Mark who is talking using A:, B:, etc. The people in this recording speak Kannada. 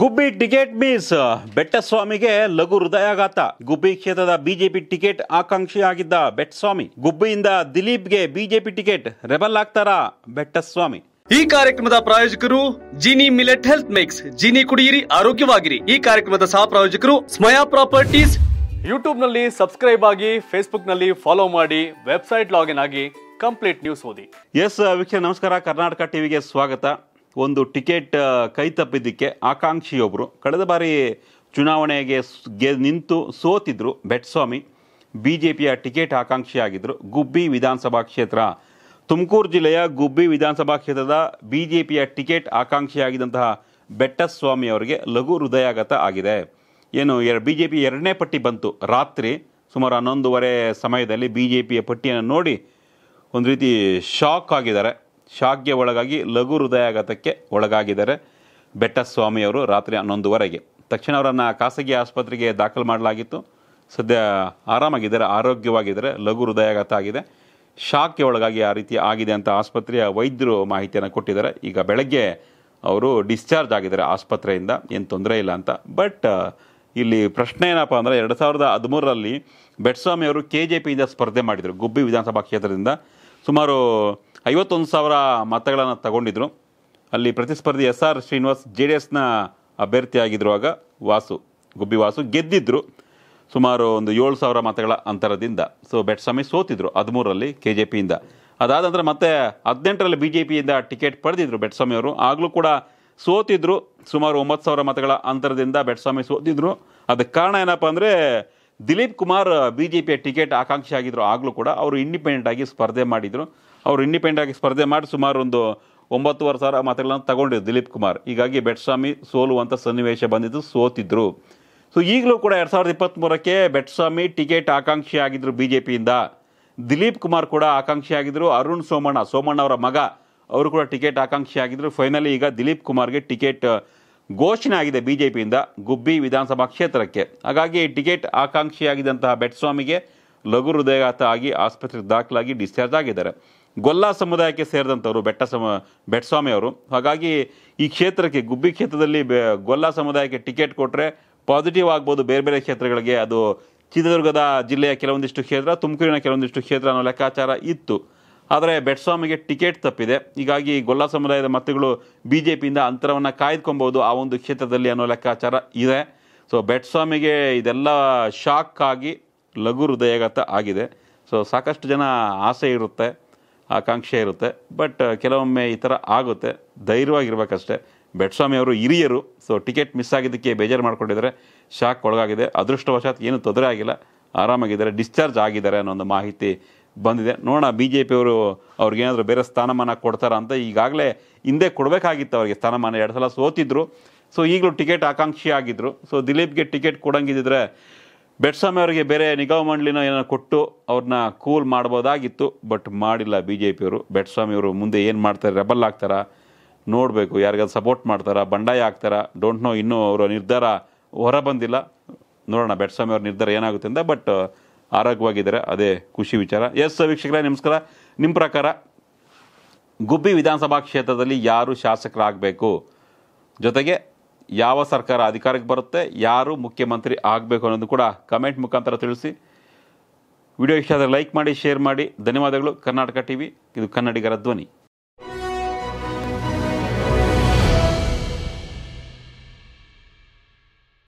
A: ಗುಬ್ಬಿ ಟಿಕೆಟ್ ಮೀಸ್ ಬೆಟ್ಟಸ್ವಾಮಿಗೆ ಲಘು ಹೃದಯಾಘಾತ ಗುಬ್ಬಿ ಕ್ಷೇತ್ರದ ಬಿಜೆಪಿ ಟಿಕೆಟ್ ಆಕಾಂಕ್ಷಿಯಾಗಿದ್ದ ಬೆಟ್ಟಸ್ವಾಮಿ ಗುಬ್ಬಿಯಿಂದ ದಿಲೀಪ್ಗೆ ಬಿಜೆಪಿ ಟಿಕೆಟ್ ರೆಬಲ್ ಆಗ್ತಾರಾ ಬೆಟ್ಟಸ್ವಾಮಿ ಈ ಕಾರ್ಯಕ್ರಮದ ಪ್ರಾಯೋಜಕರು Jini millet health mix Jini ಕುಡಿಯಿರಿ ಆರೋಗ್ಯವಾಗಿರಿ ಈ ಕಾರ್ಯಕ್ರಮದ ಸಹ ಪ್ರಾಯೋಜಕರು ಸ್ಮಯಾ ಪ್ರಾಪರ್ಟೀಸ್ ಯೂಟ್ಯೂಬ್ ನಲ್ಲಿ ಸಬ್ಸ್ಕ್ರೈಬ್ ಆಗಿ ಫೇಸ್ಬುಕ್ ನಲ್ಲಿ ಫಾಲೋ ಮಾಡಿ ವೆಬ್ಸೈಟ್ ಲಾಗಿನ್ ಆಗಿ ಕಂಪ್ಲೀಟ್ ನ್ಯೂಸ್ ಓದಿ ಎಸ್ ವೀಕ್ಷ ನಮಸ್ಕಾರ ಕರ್ನಾಟಕ ಟಿವಿಗೆ ಸ್ವಾಗತ ಒಂದು ಟಿಕೆಟ್ ಕೈ ತಪ್ಪಿದ್ದಕ್ಕೆ ಆಕಾಂಕ್ಷಿಯೊಬ್ಬರು ಕಳೆದ ಬಾರಿ ಚುನಾವಣೆಗೆ ಗೆ ನಿಂತು ಸೋತಿದ್ರು ಬೆಟ್ಸ್ವಾಮಿ ಬಿ ಜೆ ಪಿಯ ಟಿಕೆಟ್ ಆಕಾಂಕ್ಷಿಯಾಗಿದ್ದರು ಗುಬ್ಬಿ ವಿಧಾನಸಭಾ ಕ್ಷೇತ್ರ ತುಮಕೂರು ಜಿಲ್ಲೆಯ ಗುಬ್ಬಿ ವಿಧಾನಸಭಾ ಕ್ಷೇತ್ರದ ಬಿ ಜೆ ಪಿಯ ಟಿಕೆಟ್ ಆಕಾಂಕ್ಷಿಯಾಗಿದ್ದಂತಹ ಬೆಟ್ಟಸ್ವಾಮಿ ಅವರಿಗೆ ಲಘು ಹೃದಯಾಘಾತ ಆಗಿದೆ ಏನು ಎರ ಬಿ ಜೆ ಪಿ ಎರಡನೇ ಪಟ್ಟಿ ಬಂತು ರಾತ್ರಿ ಸುಮಾರು ಹನ್ನೊಂದುವರೆ ಸಮಯದಲ್ಲಿ ಬಿ ಜೆ ಪಿಯ ಪಟ್ಟಿಯನ್ನು ನೋಡಿ ಒಂದು ರೀತಿ ಶಾಕ್ ಆಗಿದ್ದಾರೆ ಶಾಕ್ಗೆ ಒಳಗಾಗಿ ಲಘು ಹೃದಯಾಘಾತಕ್ಕೆ ಒಳಗಾಗಿದ್ದಾರೆ ಬೆಟ್ಟಸ್ವಾಮಿಯವರು ರಾತ್ರಿ ಹನ್ನೊಂದುವರೆಗೆ ತಕ್ಷಣ ಅವರನ್ನು ಖಾಸಗಿ ಆಸ್ಪತ್ರೆಗೆ ದಾಖಲು ಮಾಡಲಾಗಿತ್ತು ಸದ್ಯ ಆರಾಮಾಗಿದ್ದಾರೆ ಆರೋಗ್ಯವಾಗಿದ್ದಾರೆ ಲಘು ಹೃದಯಾಘಾತ ಆಗಿದೆ ಶಾಕ್ಗೆ ಒಳಗಾಗಿ ಆ ರೀತಿ ಆಗಿದೆ ಅಂತ ಆಸ್ಪತ್ರೆಯ ವೈದ್ಯರು ಮಾಹಿತಿಯನ್ನು ಕೊಟ್ಟಿದ್ದಾರೆ ಈಗ ಬೆಳಗ್ಗೆ ಅವರು ಡಿಸ್ಚಾರ್ಜ್ ಆಗಿದ್ದಾರೆ ಆಸ್ಪತ್ರೆಯಿಂದ ಏನು ತೊಂದರೆ ಇಲ್ಲ ಅಂತ ಬಟ್ ಇಲ್ಲಿ ಪ್ರಶ್ನೆ ಏನಪ್ಪ ಅಂದರೆ ಎರಡು ಸಾವಿರದ ಹದಿಮೂರರಲ್ಲಿ ಬೆಟ್ಸ್ವಾಮಿ ಅವರು ಕೆ ಜೆ ಪಿಯಿಂದ ಸ್ಪರ್ಧೆ ಮಾಡಿದರು ಗುಬ್ಬಿ ವಿಧಾನಸಭಾ ಕ್ಷೇತ್ರದಿಂದ ಸುಮಾರು ಐವತ್ತೊಂದು ಸಾವಿರ ಮತಗಳನ್ನು ತಗೊಂಡಿದ್ರು ಅಲ್ಲಿ ಪ್ರತಿಸ್ಪರ್ಧಿ ಎಸ್ ಆರ್ ಶ್ರೀನಿವಾಸ್ ಜೆ ಡಿ ಎಸ್ನ ಅಭ್ಯರ್ಥಿಯಾಗಿದ್ರು ಆಗ ವಾಸು ಗುಬ್ಬಿ ವಾಸು ಗೆದ್ದಿದ್ದರು ಸುಮಾರು ಒಂದು ಏಳು ಸಾವಿರ ಮತಗಳ ಅಂತರದಿಂದ ಸೊ ಬೆಟ್ಸ್ವಾಮಿ ಸೋತಿದ್ರು ಹದಿಮೂರರಲ್ಲಿ ಕೆ ಜೆ ಪಿಯಿಂದ ಅದಾದ ನಂತರ ಮತ್ತೆ ಹದಿನೆಂಟರಲ್ಲಿ ಬಿ ಜೆ ಪಿಯಿಂದ ಟಿಕೆಟ್ ಪಡೆದಿದ್ರು ಬೆಟ್ಸ್ವಾಮಿ ಅವರು ಆಗಲೂ ಕೂಡ ಸೋತಿದ್ರು ಸುಮಾರು ಒಂಬತ್ತು ಸಾವಿರ ಮತಗಳ ಅಂತರದಿಂದ ಬೆಟ್ಸ್ವಾಮಿ ಸೋತಿದ್ರು ಅದಕ್ಕೆ ಕಾರಣ ಏನಪ್ಪ ಅಂದರೆ ದಿಲೀಪ್ ಕುಮಾರ್ ಬಿ ಜೆ ಪಿಯ ಟಿಕೆಟ್ ಆಕಾಂಕ್ಷಿ ಆಗಿದ್ರು ಆಗಲೂ ಕೂಡ ಅವರು ಇಂಡಿಪೆಂಡೆಂಟ್ ಆಗಿ ಸ್ಪರ್ಧೆ ಮಾಡಿದರು ಅವರು ಇಂಡಿಪೆಂಡೆಂಟ್ ಆಗಿ ಸ್ಪರ್ಧೆ ಮಾಡಿ ಸುಮಾರು ಒಂದು ಒಂಬತ್ತುವರೆ ಸಾವಿರ ಮತಗಳನ್ನು ತಗೊಂಡಿದ್ರು ದಿಲೀಪ್ ಕುಮಾರ್ ಹೀಗಾಗಿ ಬೆಟ್ಸ್ವಾಮಿ ಸೋಲುವಂಥ ಸನ್ನಿವೇಶ ಬಂದಿದ್ದು ಸೋತಿದ್ರು ಸೊ ಈಗಲೂ ಕೂಡ ಎರಡು ಸಾವಿರದ ಇಪ್ಪತ್ತ್ಮೂರಕ್ಕೆ ಬೆಟ್ಸ್ವಾಮಿ ಟಿಕೆಟ್ ಆಕಾಂಕ್ಷಿ ಆಗಿದ್ದರು ಬಿ ಜೆ ಪಿಯಿಂದ ದಿಲೀಪ್ ಕುಮಾರ್ ಕೂಡ ಆಕಾಂಕ್ಷಿ ಆಗಿದ್ದರು ಅರುಣ್ ಸೋಮಣ್ಣ ಸೋಮಣ್ಣ ಅವರ ಮಗ ಅವರು ಕೂಡ ಟಿಕೆಟ್ ಆಕಾಂಕ್ಷಿ ಆಗಿದ್ದರು ಫೈನಲಿ ಈಗ ದಿಲೀಪ್ ಕುಮಾರ್ಗೆ ಟಿಕೆಟ್ ಘೋಷಣೆ ಆಗಿದೆ ಪಿಯಿಂದ ಗುಬ್ಬಿ ವಿಧಾನಸಭಾ ಕ್ಷೇತ್ರಕ್ಕೆ ಹಾಗಾಗಿ ಟಿಕೆಟ್ ಆಕಾಂಕ್ಷಿಯಾಗಿದ್ದಂತಹ ಬೆಟ್ಸ್ವಾಮಿಗೆ ಲಘು ಹೃದಯಾಘಾತ ಆಗಿ ಆಸ್ಪತ್ರೆಗೆ ದಾಖಲಾಗಿ ಡಿಸ್ಚಾರ್ಜ್ ಆಗಿದ್ದಾರೆ ಗೊಲ್ಲ ಸಮುದಾಯಕ್ಕೆ ಸೇರಿದಂಥವರು ಬೆಟ್ಟ ಸಮ ಬೆಟ್ಸ್ವಾಮಿ ಅವರು ಹಾಗಾಗಿ ಈ ಕ್ಷೇತ್ರಕ್ಕೆ ಗುಬ್ಬಿ ಕ್ಷೇತ್ರದಲ್ಲಿ ಗೊಲ್ಲ ಸಮುದಾಯಕ್ಕೆ ಟಿಕೆಟ್ ಕೊಟ್ಟರೆ ಪಾಸಿಟಿವ್ ಆಗ್ಬೋದು ಬೇರೆ ಬೇರೆ ಕ್ಷೇತ್ರಗಳಿಗೆ ಅದು ಚಿತ್ರದುರ್ಗದ ಜಿಲ್ಲೆಯ ಕೆಲವೊಂದಿಷ್ಟು ಕ್ಷೇತ್ರ ತುಮಕೂರಿನ ಕೆಲವೊಂದಿಷ್ಟು ಕ್ಷೇತ್ರ ಅನ್ನೋ ಲೆಕ್ಕಾಚಾರ ಇತ್ತು ಆದರೆ ಬೆಟ್ಸ್ವಾಮಿಗೆ ಟಿಕೆಟ್ ತಪ್ಪಿದೆ ಹೀಗಾಗಿ ಗೊಲ್ಲ ಸಮುದಾಯದ ಮತಗಳು ಬಿ ಜೆ ಪಿಯಿಂದ ಅಂತರವನ್ನು ಕಾಯ್ದುಕೊಂಬೋದು ಆ ಒಂದು ಕ್ಷೇತ್ರದಲ್ಲಿ ಅನ್ನೋ ಲೆಕ್ಕಾಚಾರ ಇದೆ ಸೊ ಬೆಟ್ಸ್ವಾಮಿಗೆ ಇದೆಲ್ಲ ಶಾಕ್ ಆಗಿ ಲಘು ಹೃದಯಾಘಾತ ಆಗಿದೆ ಸೊ ಸಾಕಷ್ಟು ಜನ ಆಸೆ ಇರುತ್ತೆ ಆಕಾಂಕ್ಷೆ ಇರುತ್ತೆ ಬಟ್ ಕೆಲವೊಮ್ಮೆ ಈ ಥರ ಆಗುತ್ತೆ ಧೈರ್ಯವಾಗಿರ್ಬೇಕಷ್ಟೇ ಬೆಟ್ಸ್ವಾಮಿ ಅವರು ಹಿರಿಯರು ಸೊ ಟಿಕೆಟ್ ಮಿಸ್ ಆಗಿದ್ದಕ್ಕೆ ಬೇಜಾರು ಮಾಡ್ಕೊಂಡಿದ್ದಾರೆ ಶಾಕ್ ಒಳಗಾಗಿದೆ ಅದೃಷ್ಟವಶಾತ್ ಏನು ತೊಂದರೆ ಆಗಿಲ್ಲ ಆರಾಮಾಗಿದ್ದಾರೆ ಡಿಸ್ಚಾರ್ಜ್ ಆಗಿದ್ದಾರೆ ಅನ್ನೋ ಒಂದು ಮಾಹಿತಿ ಬಂದಿದೆ ನೋಡೋಣ ಬಿ ಜೆ ಪಿಯವರು ಅವ್ರಿಗೇನಾದರೂ ಬೇರೆ ಸ್ಥಾನಮಾನ ಕೊಡ್ತಾರ ಅಂತ ಈಗಾಗಲೇ ಹಿಂದೆ ಕೊಡಬೇಕಾಗಿತ್ತು ಅವರಿಗೆ ಸ್ಥಾನಮಾನ ಎರಡು ಸಲ ಸೋತಿದ್ರು ಸೊ ಈಗಲೂ ಟಿಕೆಟ್ ಆಕಾಂಕ್ಷಿ ಆಗಿದ್ದರು ಸೊ ದಿಲೀಪ್ಗೆ ಟಿಕೆಟ್ ಕೊಡಂಗಿದ್ದರೆ ಬೆಟ್ಸ್ವಾಮಿ ಅವರಿಗೆ ಬೇರೆ ನಿಗಮ ಮಂಡಳಿನ ಏನೋ ಕೊಟ್ಟು ಅವ್ರನ್ನ ಕೂಲ್ ಮಾಡ್ಬೋದಾಗಿತ್ತು ಬಟ್ ಮಾಡಿಲ್ಲ ಬಿ ಜೆ ಪಿಯವರು ಬೆಟ್ಸ್ವಾಮಿ ಅವರು ಮುಂದೆ ಏನು ಮಾಡ್ತಾರೆ ರೆಬಲ್ ಆಗ್ತಾರಾ ನೋಡಬೇಕು ಯಾರಿಗಾದ್ರು ಸಪೋರ್ಟ್ ಮಾಡ್ತಾರಾ ಬಂಡಾಯ ಆಗ್ತಾರಾ ಡೋಂಟ್ ನೋ ಇನ್ನೂ ಅವರ ನಿರ್ಧಾರ ಹೊರ ಬಂದಿಲ್ಲ ನೋಡೋಣ ಬೆಟ್ಸ್ವಾಮಿ ಅವ್ರ ನಿರ್ಧಾರ ಏನಾಗುತ್ತೆ ಅಂತ ಬಟ್ ಆರೋಗ್ಯವಾಗಿದ್ದಾರೆ ಅದೇ ಖುಷಿ ವಿಚಾರ ಎಸ್ ವೀಕ್ಷಕರೇ ನಮಸ್ಕಾರ ನಿಮ್ಮ ಪ್ರಕಾರ ಗುಬ್ಬಿ ವಿಧಾನಸಭಾ ಕ್ಷೇತ್ರದಲ್ಲಿ ಯಾರು ಶಾಸಕರಾಗಬೇಕು ಜೊತೆಗೆ ಯಾವ ಸರ್ಕಾರ ಅಧಿಕಾರಕ್ಕೆ ಬರುತ್ತೆ ಯಾರು ಮುಖ್ಯಮಂತ್ರಿ ಆಗಬೇಕು ಅನ್ನೋದು ಕೂಡ ಕಮೆಂಟ್ ಮುಖಾಂತರ ತಿಳಿಸಿ ವಿಡಿಯೋ ಇಷ್ಟ ಆದರೆ ಲೈಕ್ ಮಾಡಿ ಶೇರ್ ಮಾಡಿ ಧನ್ಯವಾದಗಳು ಕರ್ನಾಟಕ ಟಿ ವಿ ಇದು ಕನ್ನಡಿಗರ ಧ್ವನಿ